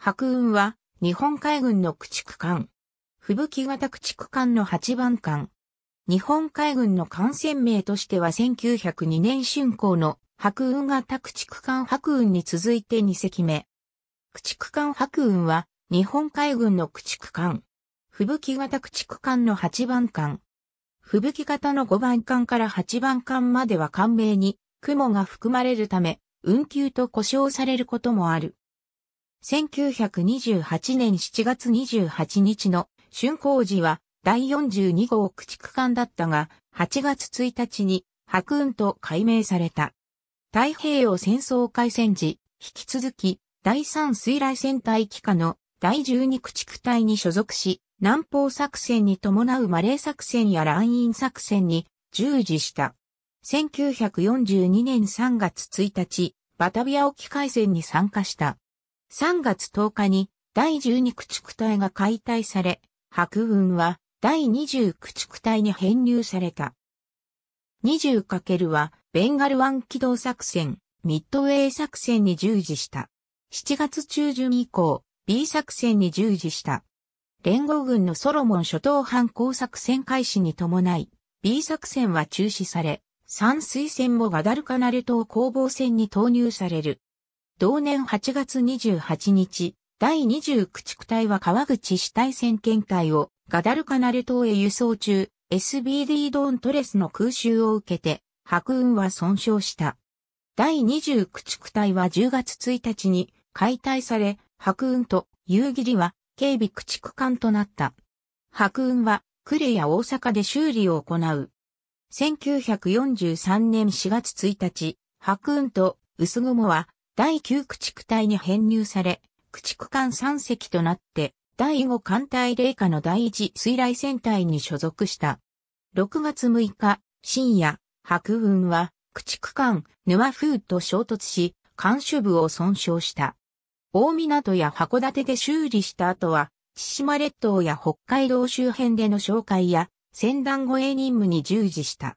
白雲は、日本海軍の駆逐艦。吹雪型駆逐艦の8番艦。日本海軍の艦船名としては1902年春港の白雲型駆逐艦白雲に続いて2隻目。駆逐艦白雲は、日本海軍の駆逐艦。吹雪型駆逐艦の8番艦。吹雪型の5番艦から8番艦までは艦名に雲が含まれるため、運休と呼称されることもある。1928年7月28日の竣工時は第42号駆逐艦だったが、8月1日に白雲と改名された。太平洋戦争開戦時、引き続き第3水雷戦隊機下の第12駆逐隊に所属し、南方作戦に伴うマレー作戦やランイン作戦に従事した。1942年3月1日、バタビア沖海戦に参加した。3月10日に第12駆逐隊が解体され、白雲は第20駆逐隊に編入された。20× はベンガル湾機動作戦、ミッドウェイ作戦に従事した。7月中旬以降、B 作戦に従事した。連合軍のソロモン諸島反抗作戦開始に伴い、B 作戦は中止され、山水戦もガダルカナル島攻防戦に投入される。同年8月28日、第2 0駆逐隊は川口市対戦見会をガダルカナル島へ輸送中、SBD ドーントレスの空襲を受けて、白雲は損傷した。第2 0駆逐隊は10月1日に解体され、白雲と夕霧は警備駆逐艦となった。白雲は呉や大阪で修理を行う。1943年4月1日、白雲と薄雲は第9駆逐隊に編入され、駆逐艦3隻となって、第5艦隊霊下の第1水雷戦隊に所属した。6月6日、深夜、白軍は、駆逐艦、ヌ風フーと衝突し、艦首部を損傷した。大港や函館で修理した後は、千島列島や北海道周辺での紹介や、船団護衛任務に従事した。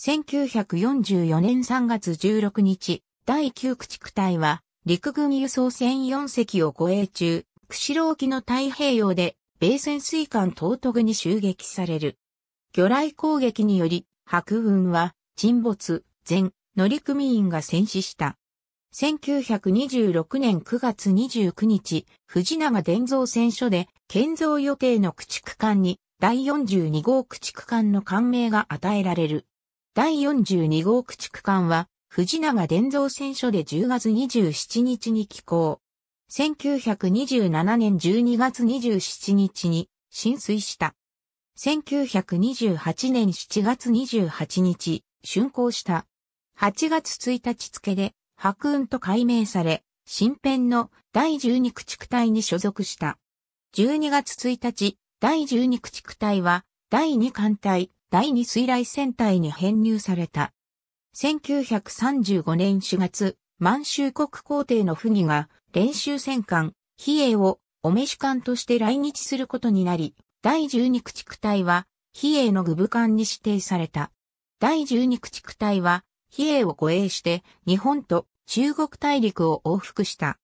1944年3月16日、第9駆逐隊は、陸軍輸送船4隻を護衛中、釧路沖の太平洋で、米潜水艦東ーに襲撃される。魚雷攻撃により、白軍は、沈没、全、乗組員が戦死した。1926年9月29日、藤永伝造船所で、建造予定の駆逐艦に、第42号駆逐艦の艦名が与えられる。第42号駆逐艦は、藤永伝蔵選書で10月27日に寄稿。1927年12月27日に浸水した。1928年7月28日、竣工した。8月1日付で、白雲と改名され、新編の第12駆逐隊に所属した。12月1日、第12駆逐隊は、第2艦隊、第2水雷戦隊に編入された。1935年4月、満州国皇帝の不義が練習戦艦、比叡をお召し艦として来日することになり、第十二駆逐隊は、比叡の具部艦に指定された。第十二駆逐隊は、比叡を護衛して、日本と中国大陸を往復した。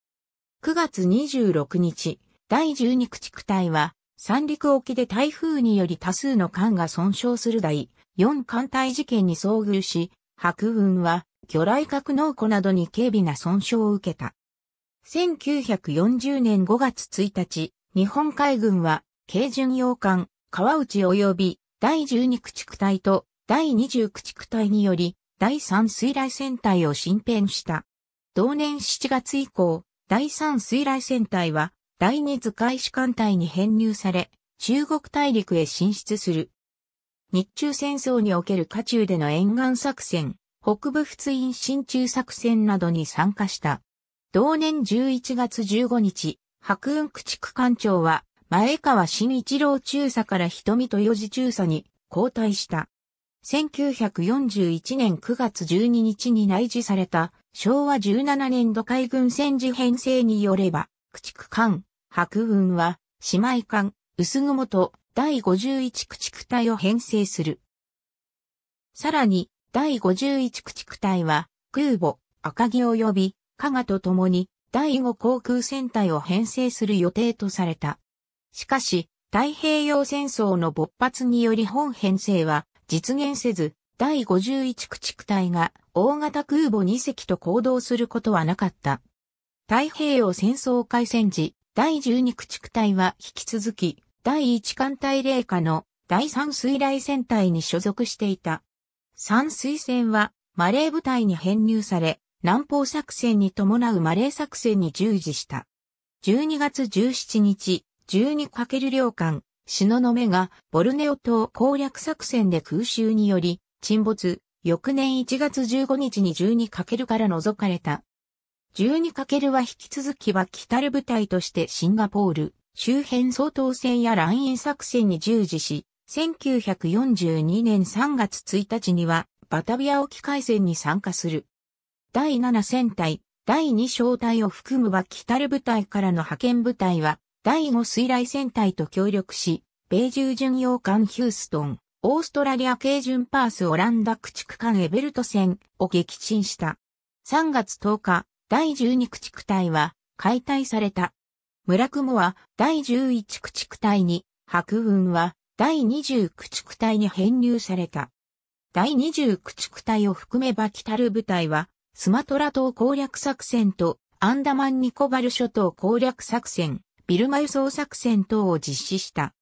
9月26日、第十二駆逐隊は、三陸沖で台風により多数の艦が損傷する第四艦隊事件に遭遇し、白雲は、魚雷格納庫などに軽微な損傷を受けた。1940年5月1日、日本海軍は、軽巡洋艦、川内及び第12駆逐隊と第20駆逐隊により、第3水雷戦隊を新編した。同年7月以降、第3水雷戦隊は、第2図海士艦隊に編入され、中国大陸へ進出する。日中戦争における下中での沿岸作戦、北部仏印新中作戦などに参加した。同年11月15日、白雲駆逐艦長は、前川新一郎中佐から瞳豊字中佐に交代した。1941年9月12日に内示された昭和17年度海軍戦時編成によれば、駆逐艦、白雲は、姉妹艦、薄雲と第51駆逐隊を編成する。さらに、第51駆逐隊は、空母、赤城及び、加賀と共に、第5航空戦隊を編成する予定とされた。しかし、太平洋戦争の勃発により本編成は実現せず、第51駆逐隊が大型空母2隻と行動することはなかった。太平洋戦争開戦時、第12駆逐隊は引き続き第1艦隊霊下の第3水雷戦隊に所属していた。3水戦はマレー部隊に編入され、南方作戦に伴うマレー作戦に従事した。12月17日、12× 領艦、篠の目がボルネオ島攻略作戦で空襲により沈没、翌年1月15日に 12× から除かれた。12× は引き続きは北る部隊としてシンガポール、周辺総統戦や乱ン作戦に従事し、1942年3月1日にはバタビア沖海戦に参加する。第7戦隊、第2小隊を含む脇北る部隊からの派遣部隊は、第5水雷戦隊と協力し、米中巡洋艦ヒューストン、オーストラリア系巡パースオランダ駆逐艦エベルト戦を撃沈した。3月10日、第12駆逐隊は解体された。村雲は第11駆逐隊に、白雲は第20駆逐隊に編入された。第20駆逐隊を含めば来る部隊は、スマトラ島攻略作戦とアンダマンニコバル諸島攻略作戦、ビルマ輸送作戦等を実施した。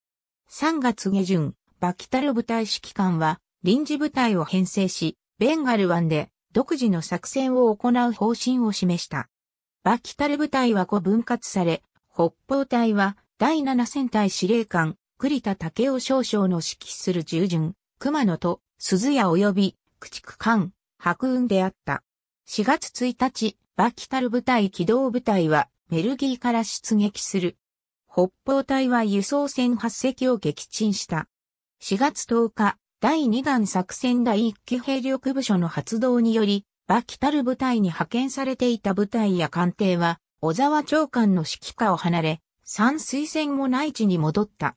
3月下旬、バキタル部隊指揮官は臨時部隊を編成し、ベンガル湾で独自の作戦を行う方針を示した。バキタル部隊は5分割され、北方隊は、第7戦隊司令官、栗田武雄少将の指揮する従順、熊野と鈴屋及び駆逐艦、白雲であった。4月1日、バキタル部隊機動部隊はメルギーから出撃する。北方隊は輸送船8隻を撃沈した。4月10日、第2弾作戦第1期兵力部署の発動により、バキタル部隊に派遣されていた部隊や艦艇は小沢長官の指揮下を離れ、三水線も内地に戻った。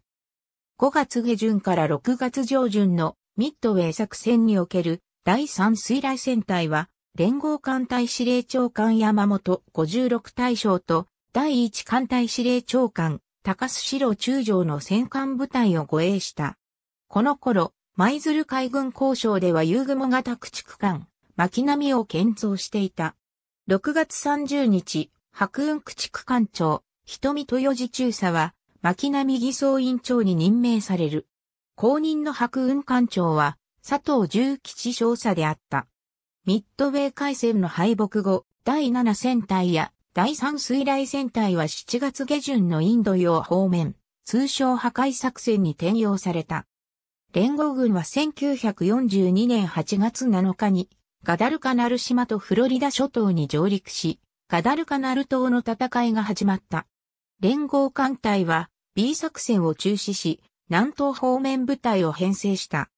5月下旬から6月上旬のミッドウェー作戦における第三水雷戦隊は、連合艦隊司令長官山本56大将と、第一艦隊司令長官高須四郎中将の戦艦部隊を護衛した。この頃、舞鶴海軍交渉では遊雲型駆逐艦、巻波を建造していた。6月30日、白雲駆逐艦長、瞳豊寺中佐は、牧波偽装員長に任命される。公認の白雲艦長は、佐藤重吉少佐であった。ミッドウェー海戦の敗北後、第七戦隊や第三水雷戦隊は7月下旬のインド洋方面、通称破壊作戦に転用された。連合軍は1942年8月7日に、ガダルカナル島とフロリダ諸島に上陸し、ガダルカナル島の戦いが始まった。連合艦隊は B 作戦を中止し、南東方面部隊を編成した。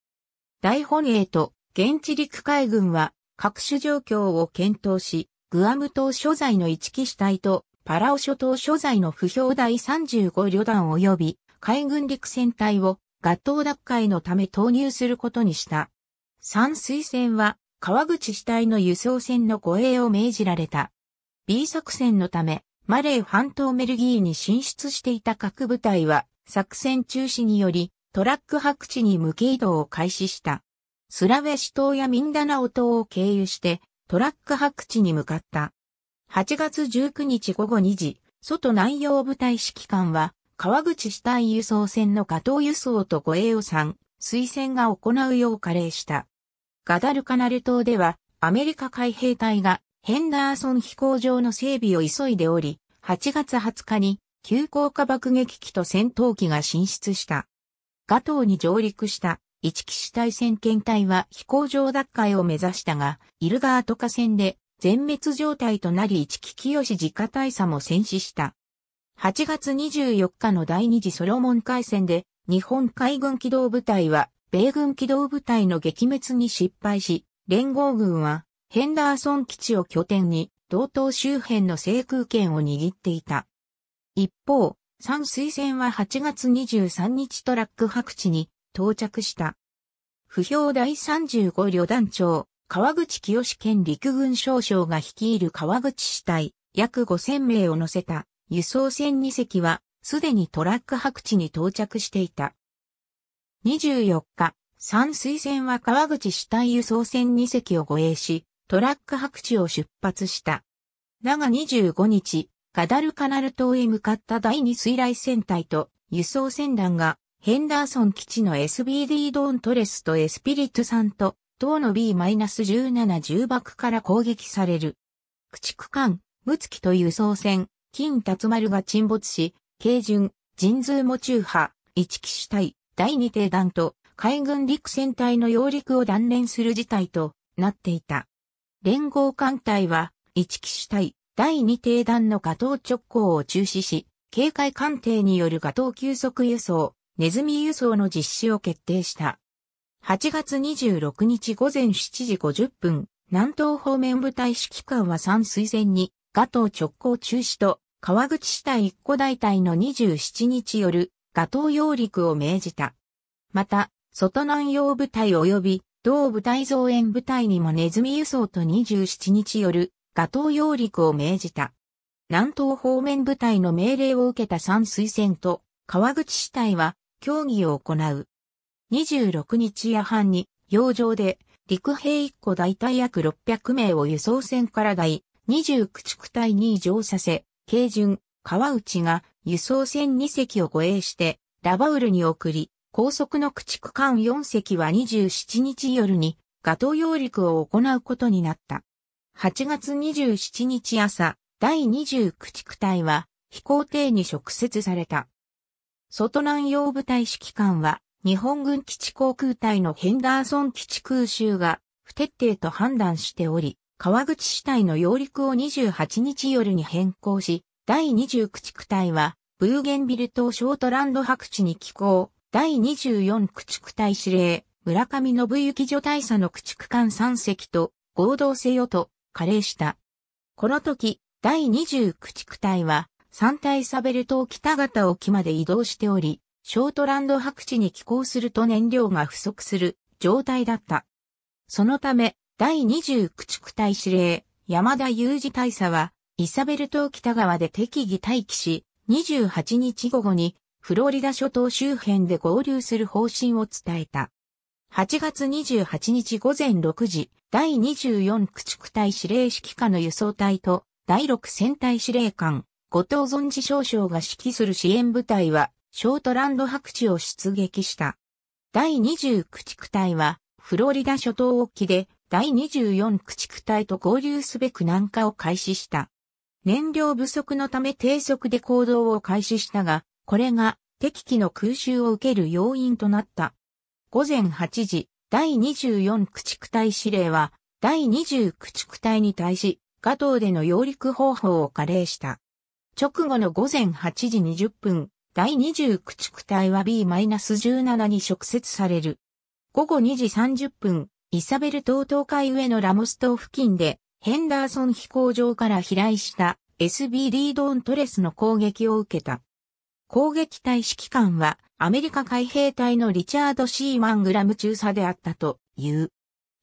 大本営と現地陸海軍は各種状況を検討し、グアム島所在の一機主体とパラオ諸島所在の不評第35旅団及び海軍陸戦隊を合島奪回のため投入することにした。三水戦は川口主体の輸送船の護衛を命じられた。B 作戦のため、マレー半島メルギーに進出していた各部隊は、作戦中止により、トラック白地に向け移動を開始した。スラウェシ島やミンダナオ島を経由して、トラック白地に向かった。8月19日午後2時、外南洋部隊指揮官は、川口死体輸送船のガトー輸送と護衛を算、推薦が行うよう加齢した。ガダルカナル島では、アメリカ海兵隊がヘンダーソン飛行場の整備を急いでおり、8月20日に、急降下爆撃機と戦闘機が進出した。ガトーに上陸した一騎士対戦艦隊は飛行場奪回を目指したが、イルガート河戦で全滅状態となり一騎清自家大佐も戦死した。8月24日の第二次ソロモン海戦で、日本海軍機動部隊は、米軍機動部隊の撃滅に失敗し、連合軍はヘンダーソン基地を拠点に、道東周辺の制空権を握っていた。一方、山水船は8月23日トラック白地に到着した。不評第35旅団長、川口清県陸軍少将が率いる川口支隊、約5000名を乗せた輸送船2隻は、すでにトラック白地に到着していた。24日、山水船は川口支隊輸送船2隻を護衛し、トラック白地を出発した。だが25日、ガダルカナル島へ向かった第2水雷戦隊と輸送船団がヘンダーソン基地の SBD ドーントレスとエスピリットさんと島の B-17 重爆から攻撃される。駆逐艦、ムツキと輸送船、金達丸が沈没し、軽巡、人通も中波、一騎士隊、第二艇団と海軍陸戦隊の揚陸を断念する事態となっていた。連合艦隊は、一騎主隊、第二艇団のガトー直行を中止し、警戒艦艇によるガトー急速輸送、ネズミ輸送の実施を決定した。8月26日午前7時50分、南東方面部隊指揮官は三水薦に、ガトー直行中止と、川口市隊一個大隊の27日夜、ガトー揚陸を命じた。また、外南洋部隊及び同部隊増援部隊にもネズミ輸送と27日夜、ガトー揚陸を命じた。南東方面部隊の命令を受けた三水船と川口市隊は協議を行う。26日夜半に、洋上で陸兵1個大隊約600名を輸送船から第29駆隊に移乗させ、軽巡、川内が輸送船2隻を護衛して、ラバウルに送り、高速の駆逐艦4隻は27日夜にガト揚陸を行うことになった。8月27日朝、第20駆逐隊は飛行艇に直接された。外南洋部隊指揮官は日本軍基地航空隊のヘンダーソン基地空襲が不徹底と判断しており、川口市隊の揚陸を28日夜に変更し、第20駆逐隊はブーゲンビル島ショートランド白地に寄港。第24駆逐隊司令、村上信行助大佐の駆逐艦3隻と合同せよと加齢した。この時、第20駆逐隊は、三体。サベル島北方沖まで移動しており、ショートランド白地に寄港すると燃料が不足する状態だった。そのため、第20駆逐隊司令、山田雄二大佐は、イサベル島北側で適宜待機し、28日午後にフロリダ諸島周辺で合流する方針を伝えた。8月28日午前6時、第24駆逐隊司令指揮下の輸送隊と第6戦隊司令官、後藤存治少将が指揮する支援部隊は、ショートランド白地を出撃した。第20駆逐隊は、フロリダ諸島沖で、第24駆逐隊と合流すべく南下を開始した。燃料不足のため低速で行動を開始したが、これが敵機の空襲を受ける要因となった。午前8時、第24駆逐隊司令は、第20駆逐隊に対し、ガトーでの揚陸方法を加齢した。直後の午前8時20分、第20駆逐隊は B-17 に直接される。午後2時30分、イサベル島東海上のラモス島付近で、ヘンダーソン飛行場から飛来した SB ドードントレスの攻撃を受けた。攻撃隊指揮官はアメリカ海兵隊のリチャード・シーマン・グラム中佐であったという。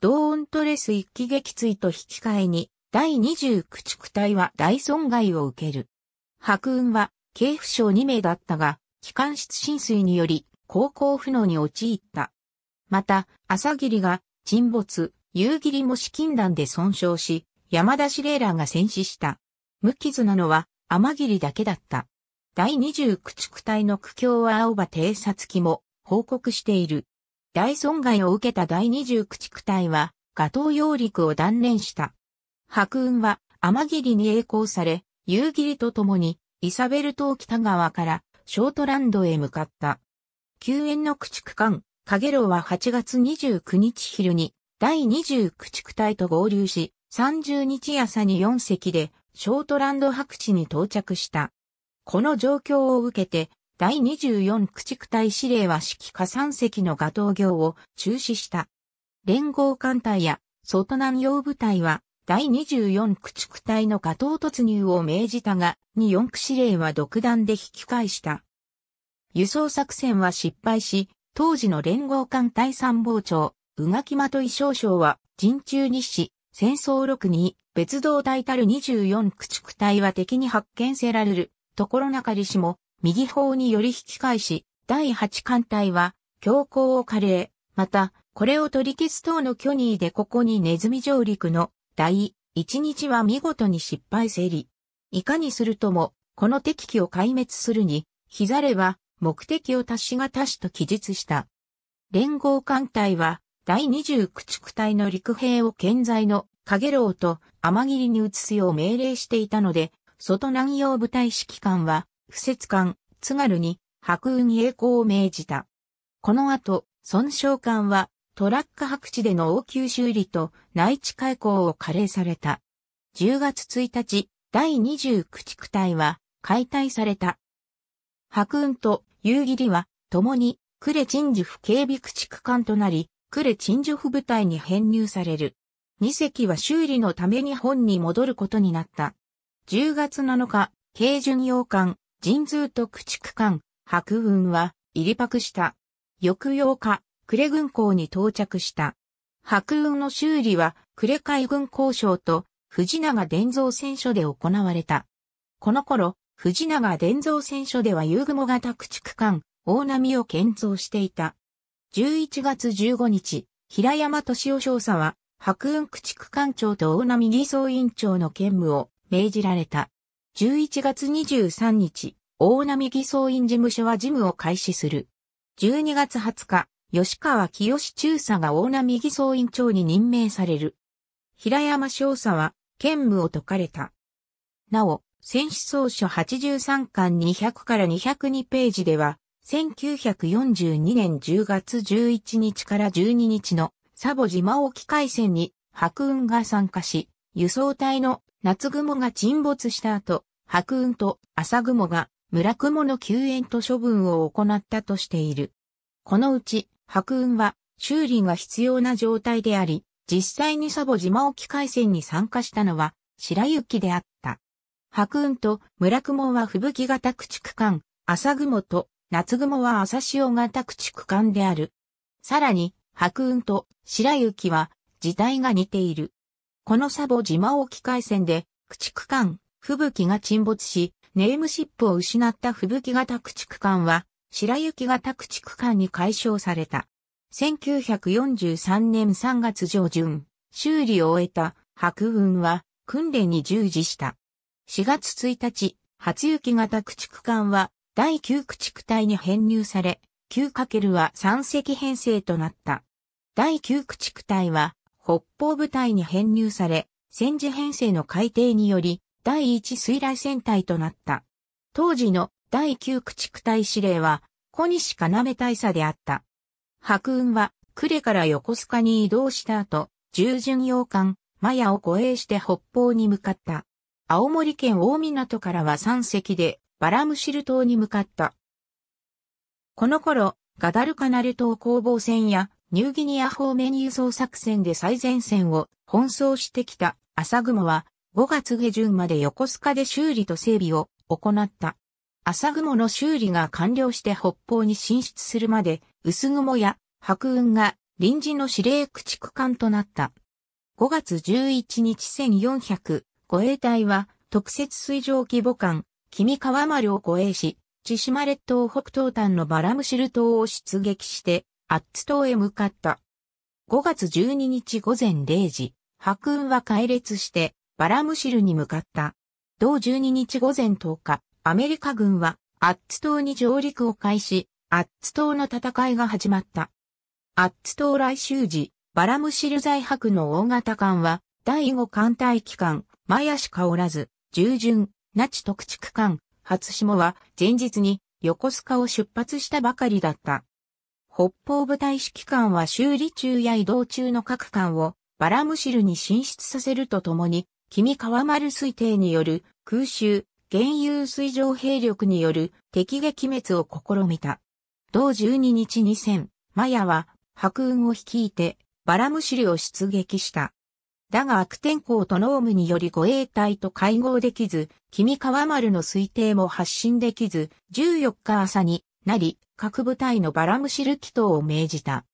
ドーントレス一気撃墜と引き換えに第2九駆隊は大損害を受ける。白雲は警府省2名だったが、機関室浸水により航行不能に陥った。また、朝霧が沈没、夕霧も資金弾で損傷し、山田司令らが戦死した。無傷なのは天霧だけだった。第29逐隊の苦境は青葉偵察機も報告している。大損害を受けた第29逐隊は、ガトー揚陸を断念した。白雲は天霧に栄光され、夕霧と共に、イサベル島北側からショートランドへ向かった。救援の駆逐艦、カゲロは8月29日昼に、第20駆逐隊と合流し、30日朝に4隻で、ショートランド白地に到着した。この状況を受けて、第24駆逐隊司令は指揮下3隻の画頭業を中止した。連合艦隊や外南洋部隊は第24駆逐隊の画頭突入を命じたが、24区司令は独断で引き返した。輸送作戦は失敗し、当時の連合艦隊参謀長、宇垣的い少将は、陣中日誌、戦争6に、別動隊たる24駆逐隊は敵に発見せられる、ところなかりしも、右方により引き返し、第八艦隊は、強行を加齢、また、これを取り消す等の虚偽でここにネズミ上陸の第一日は見事に失敗せり。いかにするとも、この敵機を壊滅するに、ヒザレは目的を達しが達しと記述した。連合艦隊は、第2駆畜隊の陸兵を健在の影楼と天霧に移すよう命令していたので、外南洋部隊指揮官は、不設艦、津軽に、白雲栄光を命じた。この後、孫将官は、トラック白地での応急修理と内地開港を加齢された。10月1日、第2 0地区隊は解体された。白雲と夕霧は共にクレチンジフ警備駆逐艦となり、クレチンジフ部隊に編入される。2隻は修理のために本に戻ることになった。10月7日、軽巡洋館、神通と駆逐艦、白雲は、入り泊した。翌8日、呉軍港に到着した。白雲の修理は、呉海軍交渉と、藤永伝蔵戦所で行われた。この頃、藤永伝蔵戦所では遊雲型駆逐艦、大波を建造していた。11月15日、平山敏夫少佐は、白雲駆逐艦長と大波偽装委員長の兼務を命じられた。11月23日、大波偽装院事務所は事務を開始する。12月20日、吉川清中佐が大波偽装院長に任命される。平山翔佐は、兼務を解かれた。なお、戦史総書83巻200から202ページでは、1942年10月11日から12日のサボ島沖海戦に白雲が参加し、輸送隊の夏雲が沈没した後、白雲と朝雲が村雲の救援と処分を行ったとしている。このうち白雲は修理が必要な状態であり、実際にサボ島沖海戦に参加したのは白雪であった。白雲と村雲は吹雪型駆逐艦、朝雲と夏雲は朝潮型駆逐艦である。さらに白雲と白雪は時代が似ている。このサボ島沖海戦で、駆逐艦、吹雪が沈没し、ネームシップを失った吹雪型駆逐艦は、白雪型駆逐艦に解消された。1943年3月上旬、修理を終えた白雲は訓練に従事した。4月1日、初雪型駆逐艦は第9駆逐隊に編入され、9× は3隻編成となった。第9駆逐隊は北方部隊に編入され、戦時編成の改定により、第一水雷戦隊となった。当時の第九駆逐隊司令は、小西要大佐であった。白雲は、呉から横須賀に移動した後、従順洋艦、マヤを護衛して北方に向かった。青森県大港からは三隻で、バラムシル島に向かった。この頃、ガダルカナル島攻防戦やニューギニア方面輸送作戦で最前線を奔走してきた朝雲は5月下旬まで横須賀で修理と整備を行った。朝雲の修理が完了して北方に進出するまで薄雲や白雲が臨時の指令駆逐艦となった。5月11日1400護衛隊は特設水上規模艦君川丸を護衛し、千島列島北東端のバラムシル島を出撃してアッツ島へ向かった。5月12日午前0時、白雲は壊列して、バラムシルに向かった。同12日午前10日、アメリカ軍は、アッツ島に上陸を開始、アッツ島の戦いが始まった。アッツ島来襲時、バラムシル在白の大型艦は、第5艦隊機関、前足かおらず、従順、那智特地区艦、初下は前日に横須賀を出発したばかりだった。北方部隊指揮官は修理中や移動中の各艦をバラムシルに進出させるとともに、君川丸推定による空襲、現有水上兵力による敵撃滅を試みた。同12日2戦、マヤは白雲を率いてバラムシルを出撃した。だが悪天候とノームにより護衛隊と会合できず、君川丸の推定も発信できず、14日朝になり、各部隊のバラムシル祈祷を命じた。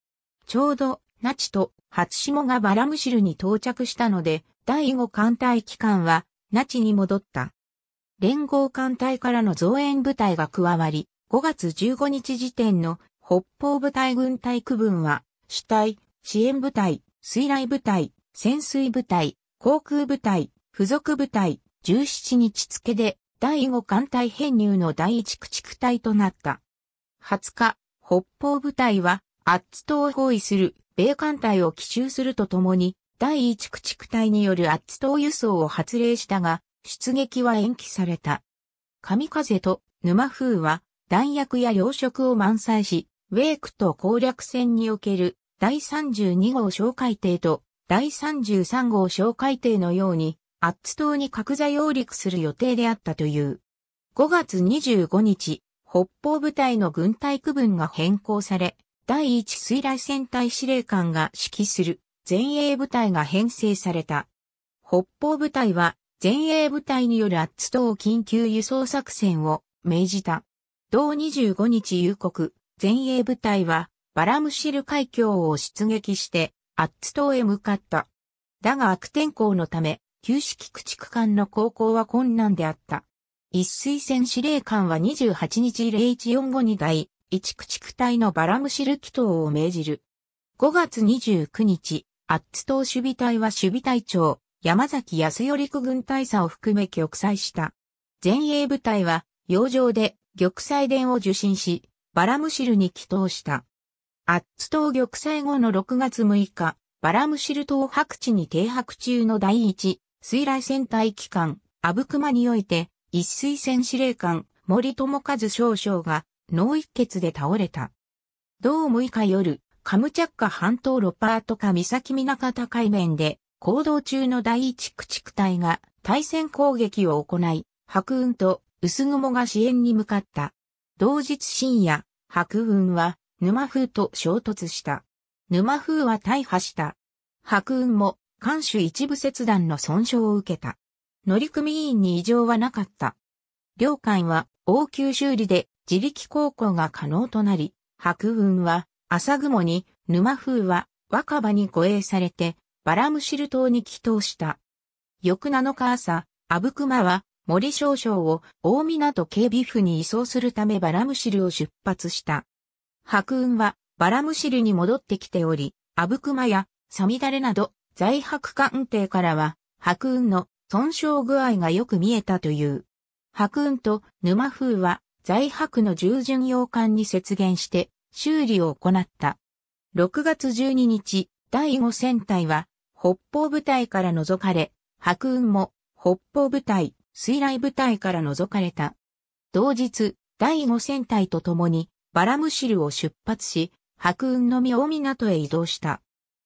ちょうど、ナチと初下がバラムシルに到着したので、第5艦隊機関は、ナチに戻った。連合艦隊からの増援部隊が加わり、5月15日時点の北方部隊軍隊区分は、主体、支援部隊、水雷部隊、潜水部隊、航空部隊、付属部隊、17日付で、第5艦隊編入の第1駆逐隊となった。20日、北方部隊は、アッツ島を包囲する米艦隊を奇襲するとともに、第1駆逐隊によるアッツ島輸送を発令したが、出撃は延期された。神風と沼風は弾薬や糧食を満載し、ウェークと攻略戦における第32号哨戒艇と第33号哨戒艇のように、アッツ島に角座揚陸する予定であったという。5月25日、北方部隊の軍隊区分が変更され、第一水雷戦隊司令官が指揮する前衛部隊が編成された。北方部隊は前衛部隊によるアッツ島緊急輸送作戦を命じた。同25日夕刻、前衛部隊はバラムシル海峡を出撃してアッツ島へ向かった。だが悪天候のため、旧式駆逐艦の航行は困難であった。一水戦司令官は28日0145に第一駆逐隊のバラムシル祈祷を命じる。5月29日、アッツ島守備隊は守備隊長、山崎康頼区軍大佐を含め玉砕した。前衛部隊は、洋上で玉砕伝を受信し、バラムシルに祈祷した。アッツ島玉砕後の6月6日、バラムシル島白地に停泊中の第一、水雷戦隊機関、アブクマにおいて、一水戦司令官、森友和少将が脳一血で倒れた。同6日夜、カムチャッカ半島ロパートカ岬港海面で行動中の第一駆逐隊が対戦攻撃を行い、白雲と薄雲が支援に向かった。同日深夜、白雲は沼風と衝突した。沼風は大破した。白雲も、艦首一部切断の損傷を受けた。乗組員に異常はなかった。両艦は応急修理で自力航行が可能となり、白雲は朝雲に、沼風は若葉に護衛されて、バラムシル島に帰島した。翌7日朝、阿武隈は森少将を大港警備府に移送するためバラムシルを出発した。白雲はバラムシルに戻ってきており、阿武隈やサミダレなど在白艦艇からは白雲の損傷具合がよく見えたという。白雲と沼風は在白の従順洋館に接現して修理を行った。6月12日、第5戦隊は北方部隊から除かれ、白雲も北方部隊、水雷部隊から除かれた。同日、第5戦隊と共にバラムシルを出発し、白雲のみ大港へ移動した。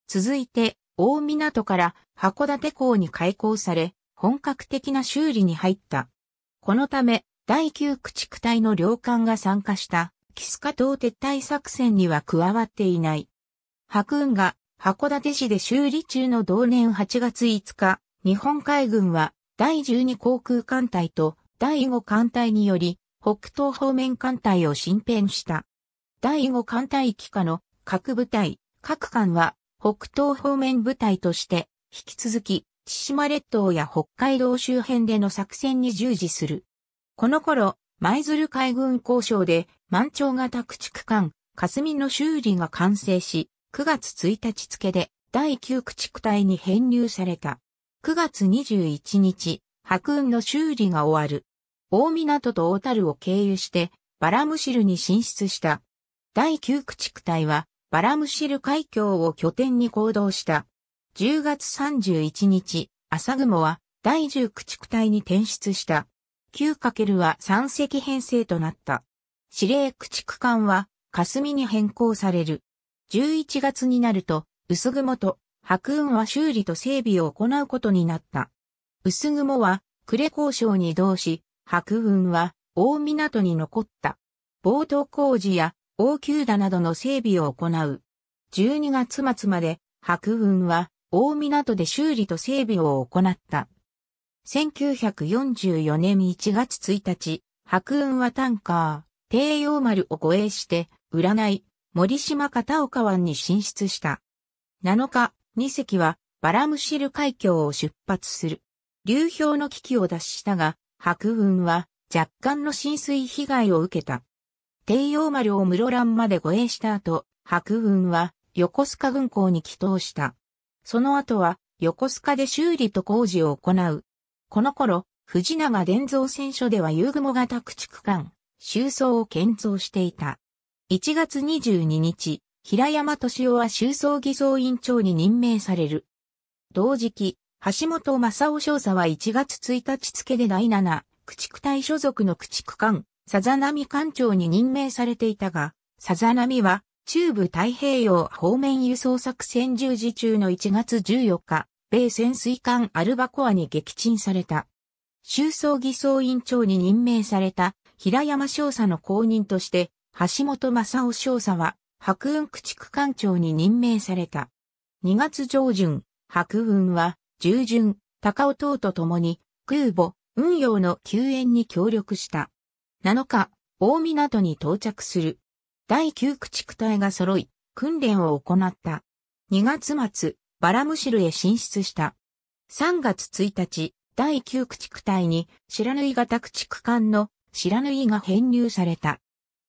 続いて、大港から函館港に開港され、本格的な修理に入った。このため、第9駆逐隊の領艦が参加した、キスカ島撤退作戦には加わっていない。白雲が函館市で修理中の同年8月5日、日本海軍は第12航空艦隊と第5艦隊により北東方面艦隊を進編した。第5艦隊機下の各部隊、各艦は北東方面部隊として引き続き千島列島や北海道周辺での作戦に従事する。この頃、舞鶴海軍交渉で満潮型駆逐艦、霞の修理が完成し、9月1日付で第9駆逐隊に編入された。9月21日、白雲の修理が終わる。大港と大樽を経由して、バラムシルに進出した。第9駆逐隊は、バラムシル海峡を拠点に行動した。10月31日、朝雲は第10駆逐隊に転出した。9× は3隻編成となった。指令駆逐艦は霞に変更される。11月になると、薄雲と白雲は修理と整備を行うことになった。薄雲は呉交渉に移動し、白雲は大港に残った。冒頭工事や大急打などの整備を行う。12月末まで白雲は大港で修理と整備を行った。1944年1月1日、白雲はタンカー、帝陽丸を護衛して、占い、森島片岡湾に進出した。7日、2隻はバラムシル海峡を出発する。流氷の危機を脱したが、白雲は若干の浸水被害を受けた。帝蘭丸を室蘭まで護衛した後、白雲は横須賀軍港に帰島した。その後は横須賀で修理と工事を行う。この頃、藤永伝蔵船所では具雲型駆逐艦、修装を建造していた。1月22日、平山敏夫は修装偽造院長に任命される。同時期、橋本正夫少佐は1月1日付で第7、駆逐隊所属の駆逐艦、さざ波艦長に任命されていたが、さざ波は中部太平洋方面輸送作戦十字中の1月14日、米潜水艦アルバコアに撃沈された。収葬偽装委員長に任命された平山少佐の後任として、橋本正夫少佐は白雲駆逐艦長に任命された。2月上旬、白雲は従順、高尾等と共に空母、運用の救援に協力した。7日、大港に到着する。第9駆逐隊が揃い、訓練を行った。2月末、バラムシルへ進出した。3月1日、第9駆逐隊に、白縫型駆逐艦の白縫が編入された。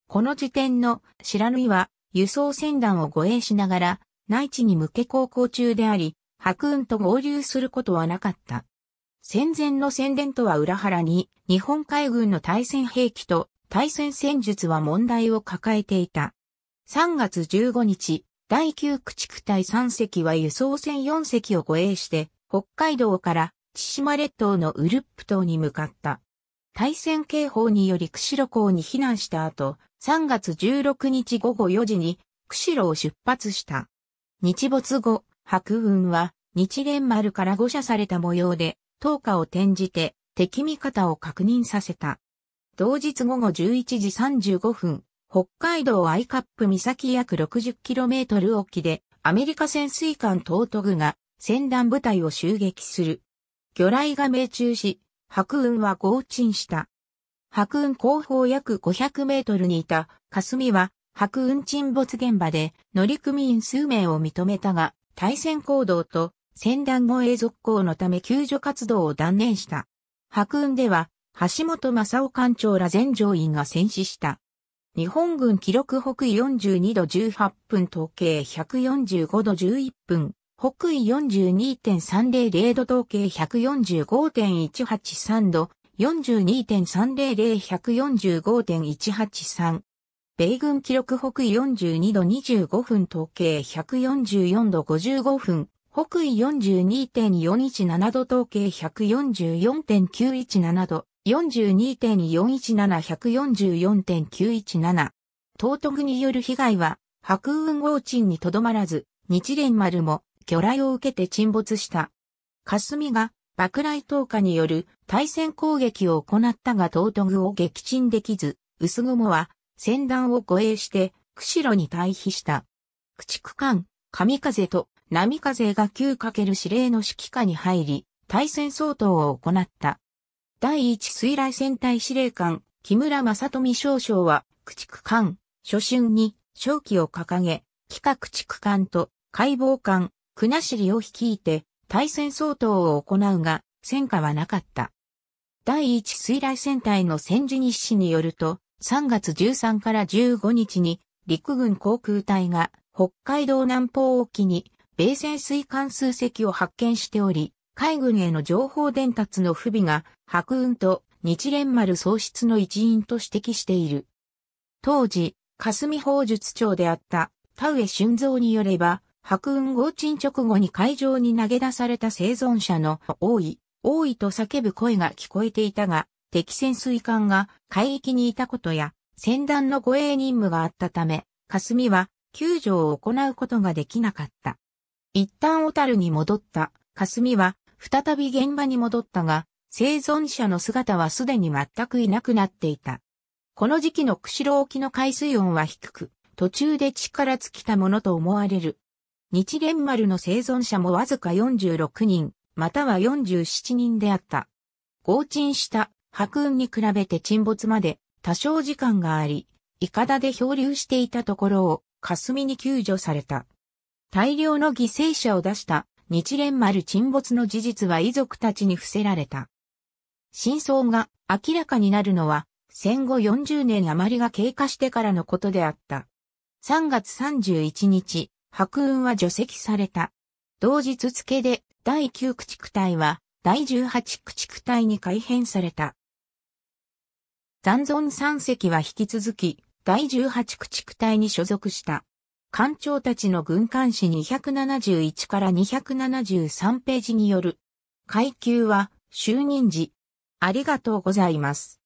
この時点の白縫は、輸送船団を護衛しながら、内地に向け航行中であり、白雲と合流することはなかった。戦前の宣伝とは裏腹に、日本海軍の対戦兵器と対戦戦術は問題を抱えていた。3月15日、第9駆逐隊3隻は輸送船4隻を護衛して、北海道から千島列島のウルップ島に向かった。対戦警報により釧路港に避難した後、3月16日午後4時に釧路を出発した。日没後、白雲は日蓮丸から誤射された模様で、10日を転じて敵味方を確認させた。同日午後11時35分、北海道アイカップ岬約 60km 沖で、アメリカ潜水艦トートグが船団部隊を襲撃する。魚雷が命中し、白雲は合沈した。白雲後方約500メートルにいた、霞は白雲沈没現場で乗組員数名を認めたが、対戦行動と船団護衛続行のため救助活動を断念した。白雲では橋本正夫艦長ら全乗員が戦死した。日本軍記録北緯42度18分統計145度11分、北緯42.300度統計145.183度、42.300145.183。米軍記録北緯42度25分統計144度55分、北緯42.417度統計144.917度、42.417144.917。東徳による被害は、白雲豪鎮にとどまらず、日蓮丸も魚雷を受けて沈没した。霞が爆雷投下による対戦攻撃を行ったが東徳を撃沈できず、薄雲は戦団を護衛して釧路に退避した。駆逐艦、神風と波風が 9× 指令の指揮下に入り、対戦相当を行った。第一水雷戦隊司令官、木村正富少将は、駆逐艦、初春に、正旗を掲げ、機下駆逐艦と解剖艦、国尻を率いて、対戦相当を行うが、戦果はなかった。第一水雷戦隊の戦時日誌によると、3月13から15日に、陸軍航空隊が、北海道南方沖に、米戦水艦数隻を発見しており、海軍への情報伝達の不備が、白雲と日蓮丸喪失の一因と指摘している。当時、霞法術長であった田上俊造によれば、白雲合鎮直後に海上に投げ出された生存者の多い、多いと叫ぶ声が聞こえていたが、敵潜水艦が海域にいたことや、船団の護衛任務があったため、霞は救助を行うことができなかった。一旦小樽に戻った、霞は再び現場に戻ったが、生存者の姿はすでに全くいなくなっていた。この時期の釧路沖の海水温は低く、途中で力尽きたものと思われる。日蓮丸の生存者もわずか46人、または47人であった。合沈した白雲に比べて沈没まで多少時間があり、イカダで漂流していたところを霞に救助された。大量の犠牲者を出した日蓮丸沈没の事実は遺族たちに伏せられた。真相が明らかになるのは戦後40年余りが経過してからのことであった。3月31日、白雲は除籍された。同日付で第9駆逐隊は第18駆逐隊に改編された。残存3隻は引き続き第18駆逐隊に所属した。官庁たちの軍艦史271から273ページによる。階級は就任時。ありがとうございます。